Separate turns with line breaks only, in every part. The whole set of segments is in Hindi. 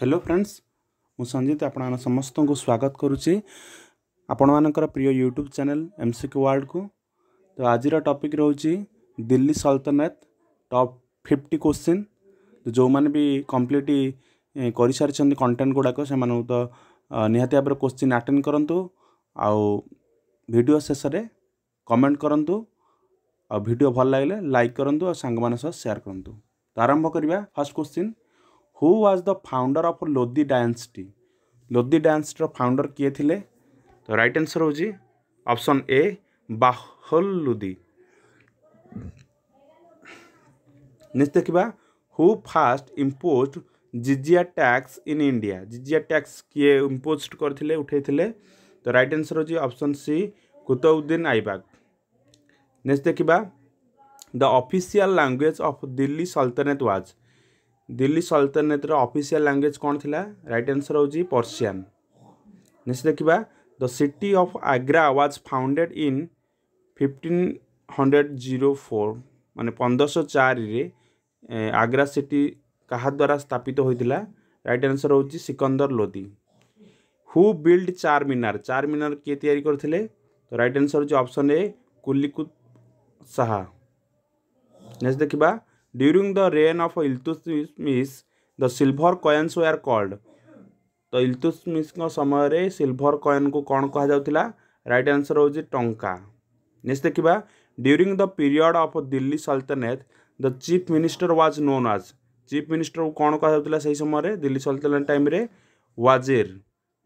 ହ୍ୟାଲୋ ଫ୍ରେଣ୍ଡସ୍ ମୁଁ ସଞ୍ଜିତ ଆପଣମାନେ ସମସ୍ତଙ୍କୁ ସ୍ୱାଗତ କରୁଛି ଆପଣମାନଙ୍କର ପ୍ରିୟ YouTube channel M C Q ୱାର୍ଲଡ଼କୁ ତ ଆଜିର ଟପିକ୍ ରହୁଛି ଦିଲ୍ଲୀ ସଲତନତ ଟପ୍ ଫିଫ୍ଟି କୋଶ୍ଚିନ୍ ଯେଉଁମାନେ ବି କମ୍ପ୍ଲିଟ୍ କରିସାରିଛନ୍ତି କଣ୍ଟେଣ୍ଟ ଗୁଡ଼ାକ ସେମାନଙ୍କୁ ତ ନିହାତି ଭାବରେ କୋଶ୍ଚିନ୍ ଆଟେଣ୍ଡ କରନ୍ତୁ ଆଉ ଭିଡ଼ିଓ ଶେଷରେ କମେଣ୍ଟ କରନ୍ତୁ ଆଉ ଭିଡ଼ିଓ ଭଲ ଲାଗିଲେ ଲାଇକ୍ କରନ୍ତୁ ଆଉ ସାଙ୍ଗମାନଙ୍କ ସହ ସେୟାର କରନ୍ତୁ ତ ଆରମ୍ଭ କରିବା first question who was the founder of Lodi dynasty Lodi डायनेस्टीर फाउंडर किए थे तो रईट आंसर हूँ option A Bahlul Lodi next देखा who first impose jizya tax in India jizya tax କିଏ ଇମ୍ପୋଜ୍ କରିଥିଲେ ଉଠାଇଥିଲେ ତ ରାଇଟ୍ ଆନ୍ସର୍ ହେଉଛି option C Qutbuddin Aibak next ଦେଖିବା the official language of Delhi Sultanate was Delhi ସଲତନତର ଅଫିସିଆଲ ଲାଙ୍ଗୁଏଜ୍ କ'ଣ ଥିଲା ରାଇଟ୍ ଆନ୍ସର୍ ହେଉଛି ପର୍ସିଆନ୍ ନେକ୍ସଟ ଦେଖିବା the city of Agra was founded in fifteen hundred zero four ମାନେ ପନ୍ଦରଶହ ଚାରିରେ ଆଗ୍ରା ସିଟି କାହା ଦ୍ୱାରା ସ୍ଥାପିତ ହୋଇଥିଲା ରାଇଟ୍ ଆନ୍ସର୍ ହେଉଛି ସିକନ୍ଦର ଲୋଦି ହୁ ବିଲ୍ଡ ଚାରମିନାର ଚାରମିନାର କିଏ ତିଆରି କରିଥିଲେ ତ ରାଇଟ୍ ଆନ୍ସର୍ ହେଉଛି ଅପସନ୍ ଏ କୁଲିକୁତ ଶାହା ନେକ୍ସଟ ଦେଖିବା During the reign of Iltutmish, the silver coins were called. तो ଇଲତୁସମିଶଙ୍କ ସମୟରେ ସିଲଭର କଏନ୍କୁ କ'ଣ କୁହାଯାଉଥିଲା ରାଇଟ୍ ଆନ୍ସର୍ ହେଉଛି ଟଙ୍କା ନେକ୍ସଟ ଦେଖିବା during the period of Delhi Sultanate the chief minister was known as chief ମିନିଷ୍ଟରକୁ କ'ଣ କୁହାଯାଉଥିଲା ସେହି ସମୟରେ ଦିଲ୍ଲୀ ସଲତନେତ ଟାଇମ୍ରେ ୱାଜିର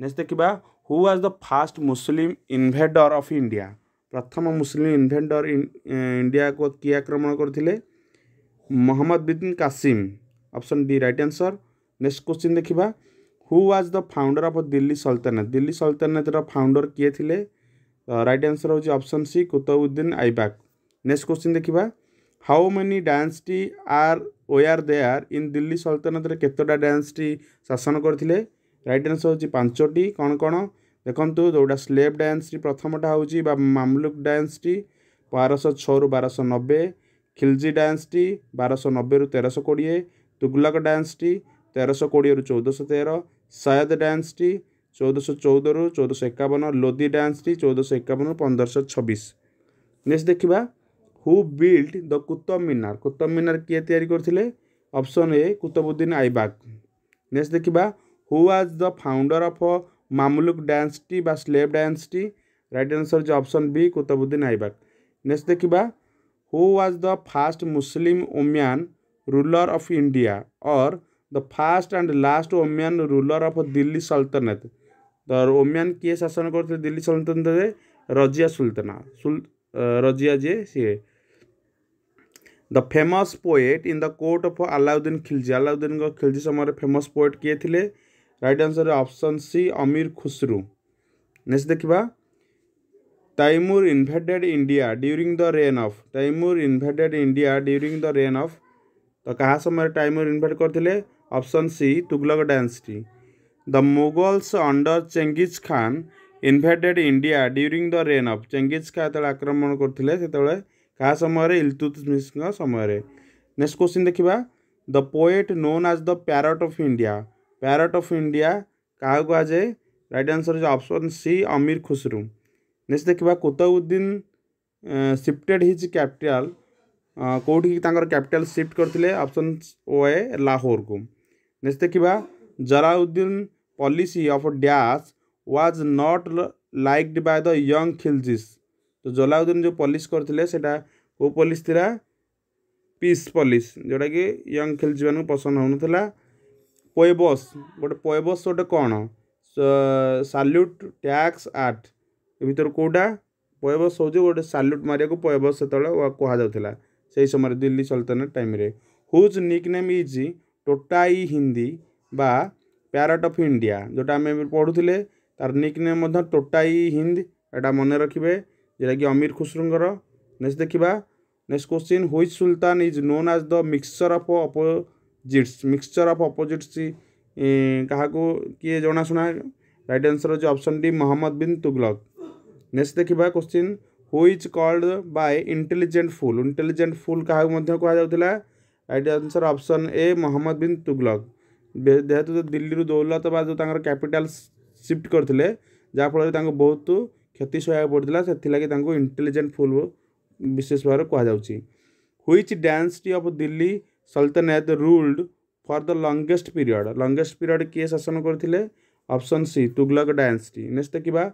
ନେକ୍ସଟ ଦେଖିବା who was the first Muslim invader of India ପ୍ରଥମ ମୁସଲିମ୍ ଇନଭେଡର ଇଣ୍ଡିଆକୁ କିଏ ଆକ୍ରମଣ କରିଥିଲେ Muhammad bin Qasim option D right answer next question ଦେଖିବା who was the founder of Delhi Sultanate Delhi ସଲତନତର ଫାଉଣ୍ଡର କିଏ ଥିଲେ ରାଇଟ୍ ଆନ୍ସର ହେଉଛି option C Qutbuddin Aibak next question ଦେଖିବା how many dynasty are were are there are in Delhi ସଲତନତରେ କେତେଟା ଡ୍ୟାନ୍ସଟି ଶାସନ କରିଥିଲେ ରାଇଟ୍ ଆନ୍ସର ହେଉଛି ପାଞ୍ଚଟି କ'ଣ କ'ଣ ଦେଖନ୍ତୁ ଯେଉଁଟା ସ୍ଲେବ୍ ଡ୍ୟାନ୍ସଟି ପ୍ରଥମଟା ହେଉଛି ବା ମାମଲୁକ୍ ଡ୍ୟାନ୍ସଟି ବାରଶହ ଛଅରୁ ବାରଶହ ନବେ ଖିଲଜି ଡ୍ୟାନ୍ସଟି ବାରଶହ ନବେରୁ ତେରଶହ କୋଡ଼ିଏ ତୁଗଲକ ଡ୍ୟାନ୍ସଟି ତେରଶହ କୋଡ଼ିଏରୁ ଚଉଦଶହ ତେର ସୟଦ ଡ୍ୟାନ୍ସଟି ଚଉଦଶହ ଚଉଦରୁ ଚଉଦଶହ ଏକାବନ ଲୋଦି ଡ୍ୟାନ୍ସଟି ଚଉଦଶହ ଏକାବନରୁ ପନ୍ଦରଶହ ଛବିଶ ନେକ୍ସଟ ଦେଖିବା who build the Qutub Minar Qutub Minar କିଏ ତିଆରି କରିଥିଲେ option A Qutbuddin Aibak next ଦେଖିବା who was the founder of Mamluk dynasty ବା ସ୍ଲେଭ୍ ଡ୍ୟାନ୍ସଟି ରାଇଟ୍ ଆନ୍ସର୍ ଯେ option B Qutbuddin Aibak next ଦେଖିବା who was the first Muslim woman ruler of India और the first and last woman ruler of Delhi Sultanate The woman किए शासन करते दिल्ली सल्तनत रजिया सुल्ताना सुल रजिया जे सी the famous poet in the court of Alauddin Khilji Alauddin Khilji समय फेमस पोएट किए थे right answer option C Amir Khusrau next देखा Timur invaded India during the reign of Timur invaded India during the reign of तो कहाँ समय टाइमर इन्वेट करते option C Tughlaq dynasty the Mughals under Genghis Khan invaded India during the reign of Genghis Khan जो आक्रमण करते से क्या समय इलतुतमिश समय नेक्स्ट क्वेश्चन देखा the poet known as the parrot of India parrot of India क्या कुए right answer is C Amir Khusru next ଦେଖିବା କୁତବୁଦ୍ଦିନ୍ ସିଫ୍ଟେଡ଼୍ ହିଜ୍ କ୍ୟାପିଟାଲ୍ କେଉଁଠିକି ତାଙ୍କର କ୍ୟାପିଟାଲ୍ ସିଫ୍ଟ କରିଥିଲେ ଅପସନ୍ ଓ ଏ ଲାହୋରକୁ ନେକ୍ସଟ୍ ଦେଖିବା Jalaluddin policy of dash was not liked by the young Khiljis ତ ଜଲାଉଦ୍ଦିନ୍ ଯେଉଁ ପଲିସି କରିଥିଲେ ସେଇଟା କେଉଁ ପଲିସି ଥିଲା ପିସ୍ ପଲିସି ଯେଉଁଟାକି ୟଙ୍ଗ ଖିଲ୍ଜିମାନଙ୍କୁ ପସନ୍ଦ ହେଉନଥିଲା ପୋଏବସ୍ ଗୋଟେ ପୋଏବସ୍ ଗୋଟେ କ'ଣ ସାଲ୍ୟୁଟ୍ ଟ୍ୟାକ୍ସ ଆକ୍ଟ भर कौटा पयवस हो गए साल्यूट मारिया को पयवस से कहला से ही समय दिल्ली सल्तनत time whose nick name is टोटाई हिंदी बा प्यारट अफ इंडिया जोटा आम पढ़ुले तार निक नेम टोटाई हिंद यहाँ मन रखिए जोटा कि अमीर खुसरू नेक्स्ट देखा next question which sultan is known as the mixture of opposites mixture of opposites क्या किए जनाशुना रईट आंसर हो option D Muhammad bin Tughlaq next ଦେଖିବା question who is called by intelligent fool intelligent fool କାହାକୁ ମଧ୍ୟ କୁହାଯାଉଥିଲା right answer option A Muhammad bin Tughlaq ଯେହେତୁ ଦିଲ୍ଲୀରୁ ଦୌଲତ ବା ଯେଉଁ ତାଙ୍କର କ୍ୟାପିଟାଲ ସିଫ୍ଟ କରିଥିଲେ ଯାହାଫଳରେ ତାଙ୍କୁ ବହୁତ କ୍ଷତି ସହିବାକୁ ପଡ଼ିଥିଲା ସେଥିଲାଗି ତାଙ୍କୁ ଇଣ୍ଟେଲିଜେଣ୍ଟ ଫୁଲ୍ ବିଶେଷ ଭାବରେ କୁହାଯାଉଛି which dynasty of Delhi Sultanate ruled for the longest period longest period କିଏ ଶାସନ କରିଥିଲେ option C Tughlaq dynasty next ଦେଖିବା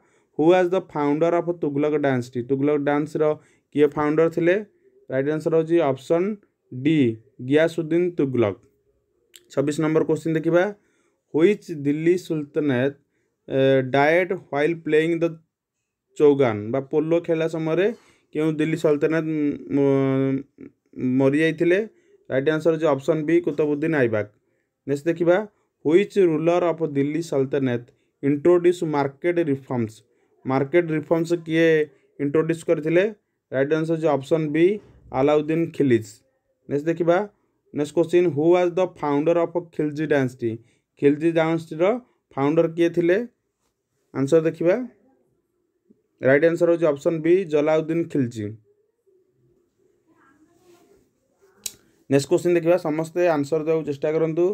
who as the founder of Tughlaq dynasty Tughlaq ଡ୍ୟାନ୍ସର କିଏ ଫାଉଣ୍ଡର ଥିଲେ ରାଇଟ୍ ଆନ୍ସର ହେଉଛି ଅପସନ୍ ଡି ଗିୟାସୁଦ୍ଦିନ ତୁଗଲକ ଛବିଶ ନମ୍ବର କୋଶ୍ଚିନ୍ ଦେଖିବା which Delhi Sultanate died while playing the chaugan ବା ପୋଲୋ ଖେଳିଲା ସମୟରେ କେଉଁ ଦିଲ୍ଲୀ ସଲତନେତ ମରିଯାଇଥିଲେ ରାଇଟ୍ ଆନ୍ସର ହେଉଛି ଅପସନ୍ ବି କୁତବୁଦ୍ଦିନ ଆଇବାକ ନେକ୍ସଟ ଦେଖିବା which ruler of Delhi Sultanate introduce market reforms market reforms किए इंट्रोड्यूस करते रईट आंसर जो option B Alauddin Khilji next देखा next question who was the founder of Khilji dynasty Khilji dynasty founder किए थे आंसर देखा रईट आंसर हूँ option B Jalaluddin Khilji next question देखा समस्ते आंसर देवा चेस्टा करूँ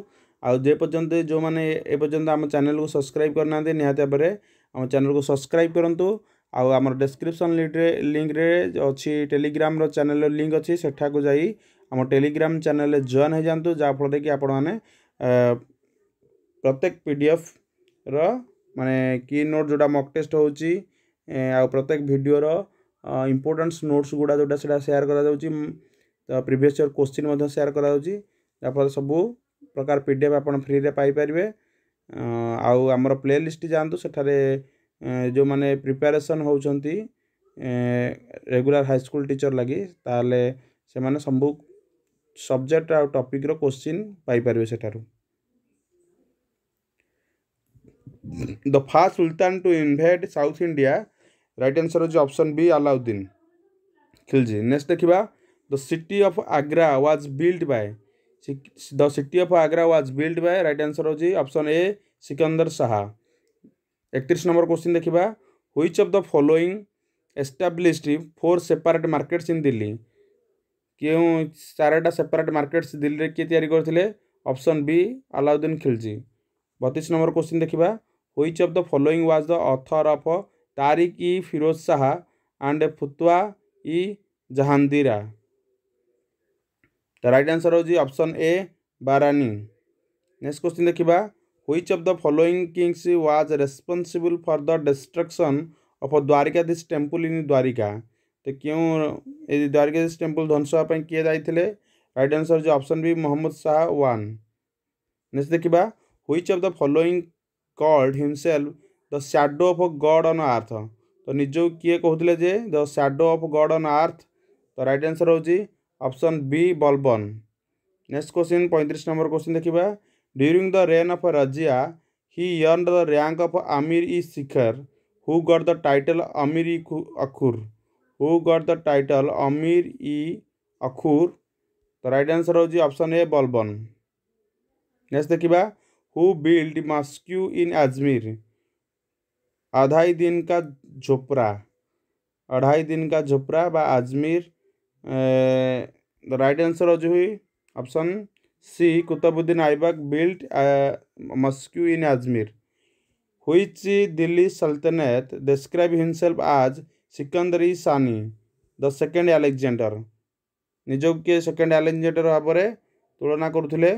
आज जेपर्यंत जो मैंने चेल को सब्सक्राइब करना निहत भाव में ଆମ ଚ୍ୟାନେଲ୍କୁ ସବସ୍କ୍ରାଇବ୍ କରନ୍ତୁ ଆଉ ଆମର ଡେସ୍କ୍ରିପ୍ସନ୍ ଲିଙ୍କରେ ଅଛି ଟେଲିଗ୍ରାମର ଚ୍ୟାନେଲ୍ର ଲିଙ୍କ ଅଛି ସେଠାକୁ ଯାଇ ଆମ ଟେଲିଗ୍ରାମ ଚ୍ୟାନେଲ୍ରେ ଜଏନ୍ ହୋଇଯାଆନ୍ତୁ ଯାହାଫଳରେ କି ଆପଣମାନେ ପ୍ରତ୍ୟେକ ପି ଡି ଏଫ୍ର ମାନେ କି ନୋଟ୍ ଯେଉଁଟା ମକ୍ ଟେଷ୍ଟ ହେଉଛି ଆଉ ପ୍ରତ୍ୟେକ ଭିଡ଼ିଓର ଇମ୍ପୋର୍ଟାନ୍ସ ନୋଟ୍ସ ଗୁଡ଼ା ଯେଉଁଟା ସେଇଟା ସେୟାର କରାଯାଉଛି ତ ପ୍ରିଭିୟସ୍ ଇୟର୍ କୋଶ୍ଚିନ୍ ମଧ୍ୟ ସେୟାର କରାଯାଉଛି ଯାହାଫଳରେ ସବୁ ପ୍ରକାର ପି ଡି ଏଫ୍ ଆପଣ ଫ୍ରିରେ ପାଇପାରିବେ ଆଉ ଆମର ପ୍ଲେ ଲିଷ୍ଟ ଯାଆନ୍ତୁ ସେଠାରେ ଯେଉଁମାନେ ପ୍ରିପାରେସନ୍ ହେଉଛନ୍ତି ରେଗୁଲାର୍ ହାଇସ୍କୁଲ୍ ଟିଚର୍ ଲାଗି ତା'ହେଲେ ସେମାନେ ସବୁ ସବଜେକ୍ଟ ଆଉ ଟପିକ୍ର କୋଶ୍ଚିନ୍ ପାଇପାରିବେ ସେଠାରୁ the first sultan to invade South India right answer ହେଉଛି option B Alauddin Khilji next ଦେଖିବା the city of Agra was build by the city of Agra was build by right answer हूँ अप्सन ए सिकंदर साहा एकतीस नंबर क्वेश्चन देखा which of the following established four separate markets in Delhi কেউ চারটা সেপারেট মার্কেটস দিল্লিরে কিয়ে তৈরি করে অপশন বি আলাউদ্দিন খিলজি বতিশ নম্বর কোশ্চিন দেখা which of the following was the author of Tarikh i Firoz Shahi and Fatawa i Jahandari तो रईट आंसर हूँ option A Barani next question देखा which of the following kings was responsible for the destruction of Dwarkadhish temple in Dwarka तो क्यों द्वारिकाधीश टेम्पुल टेम्पल ध्वंस किए जाते रईट आंसर जो B Mohammad Shah one next देखा which of the following called himself the shadow of God on earth तो निज किए कहते the shadow of God on earth तो रईट आंसर हूँ option B Balban next question ପଇଁତିରିଶ ନମ୍ବର କ୍ୱେଶ୍ଚିନ୍ ଦେଖିବା during the reign of Razia he earned the rank of Amir i Shikar who got the title Amir i Akhur who got the title Amir i Akhur ତ ରାଇଟ୍ ଆନ୍ସର୍ ହେଉଛି ଅପସନ୍ ଏ ବଲବନ୍ ନେକ୍ସଟ ଦେଖିବା who build mosque in Ajmer Adhai Din का झोपड़ा अढ़ाई दिन का झोपड़ा व अजमेर द राइट आंसर हो जो ही option C Qutubuddin Aibak built mosque in Ajmer which Delhi sultanate describe himself आज सिकंदर सानी द सेकेंड ଆଲେକ୍ଜାଣ୍ଡର ନିଜକୁ କିଏ ସେକେଣ୍ଡ ଆଲେକ୍ଜାଣ୍ଡର ଭାବରେ ତୁଳନା କରୁଥିଲେ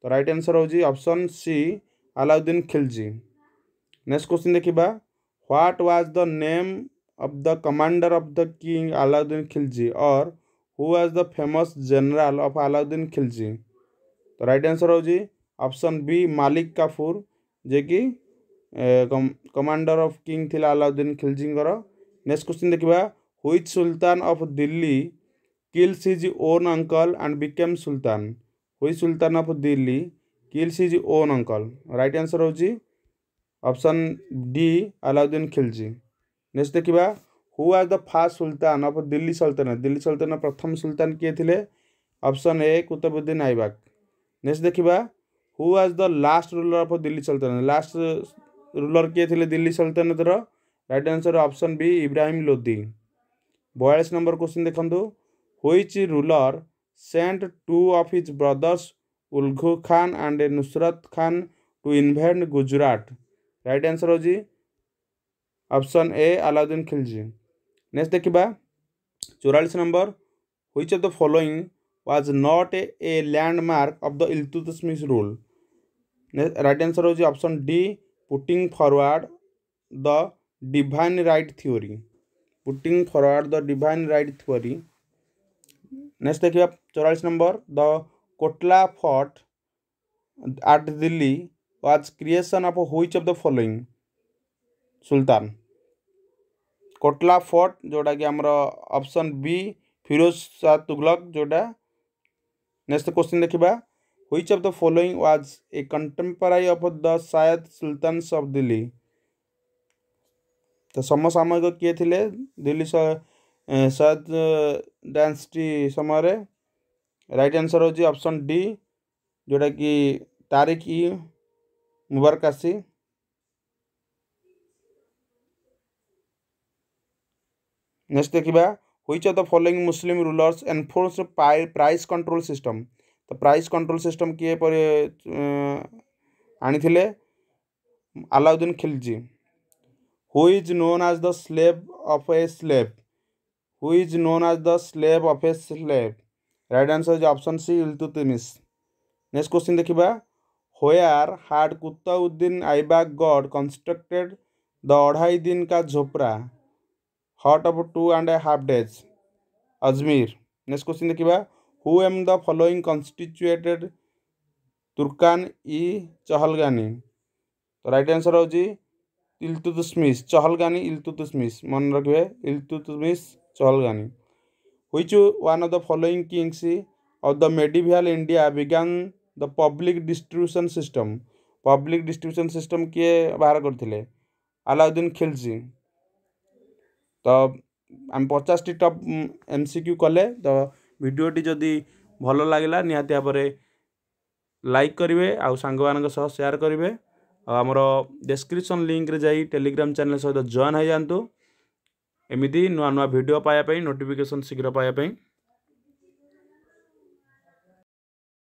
ତ ରାଇଟ୍ ଆନ୍ସର୍ ହେଉଛି option C Alauddin Khilji next question ଦେଖିବା what was the name of the commander of the king Alauddin Khilji or who was the famous general of Alauddin Khilji तो राइट आंसर हूँ ऑप्शन बी मालिक काफूर जे कि कमांडर ऑफ किंग थिला अलाउद्दीन खिलजी नेक्स्ट क्वेश्चन देखा which sultan of Delhi kills his own uncle and became sultan who sultan of Delhi kills his own uncle right answer हूँ option D Alauddin Khilji next देखा who are the first sultan of Delhi sultanate Delhi सल्तनत प्रथम सुल्तान किए थे option A Qutubuddin Aibak next देखा who is the last ruler of Delhi sultanate last ruler किए थे दिल्ली सल्तनतर right answer option B Ibrahim Lodi बयालीस नंबर क्वेश्चन देखो which ruler sent two of his brothers Ulugh Khan and Nusrat Khan to इनभेट Gujarat right answer हो जी option A Alauddin Khilji next देखा चौरालीस number which of the following was not a landmark of the Iltutmish rule right answer हूँ option D putting forward the divine right theory putting forward the divine right theory next देखा चौरालीस number the Kotla fort at Delhi was creation of which of the following sultan Kotla fort जोड़ा कि आमर ऑप्शन बी फिरोज शाह तुगलक जोड़ा नेक्स्ट क्वेश्चन देखा which of the following was a contemporary of the Sayyid sultan of Delhi तो समसामयिक किए थे दिल्ली शायद डांस टी समय राइट आंसर होजी ऑप्शन डी जोड़ा कि तारिक मुबारकाशी ନେକ୍ସଟ ଦେଖିବା which of the following Muslim rulers enforce price control system ତ ପ୍ରାଇସ୍ କଣ୍ଟ୍ରୋଲ୍ ସିଷ୍ଟମ୍ କିଏ ଆଣିଥିଲେ Alauddin Khilji who is known as the slave of a slave who is known as the slave of a slave right answer is option C Iltutmish next question ଦେଖିବା ହୋୟାର୍ ହାର୍ଡ଼ କୁତାଉଦ୍ଦିନ ଆଇବାକ୍ ଗଡ଼ କନଷ୍ଟ୍ରକ୍ଟେଡ଼୍ ଦ ଅଢ଼ାଇ ଦିନ Ka Jhopra hut of two and half days Ajmer next question देखा who among the following constituted Turkan i Chahalgani तो रईट आंसर हूँ इलतुतुस्मिस चहलगानी इलतुतुस्मिस मन रखिए Iltutmish Chahalgani which one of the following kings of the medieval India began the public distribution system public distribution system किए बाहर करते अलाउद्दीन खिलजी ତ ଆମେ ପଚାଶଟି ଟପ୍ ଏମ୍ ସି କ୍ୟୁ କଲେ ତ ଭିଡ଼ିଓଟି ଯଦି ଭଲ ଲାଗିଲା ନିହାତି ଭାବରେ ଲାଇକ୍ କରିବେ ଆଉ ସାଙ୍ଗମାନଙ୍କ ସହ ସେୟାର କରିବେ ଆଉ ଆମର ଡେସ୍କ୍ରିପସନ୍ ଲିଙ୍କରେ ଯାଇ ଟେଲିଗ୍ରାମ ଚ୍ୟାନେଲ୍ ସହିତ ଜଏନ୍ ହୋଇଯାଆନ୍ତୁ ଏମିତି ନୂଆ ନୂଆ ଭିଡ଼ିଓ ପାଇବା ପାଇଁ ନୋଟିଫିକେସନ୍ ଶୀଘ୍ର ପାଇବା ପାଇଁ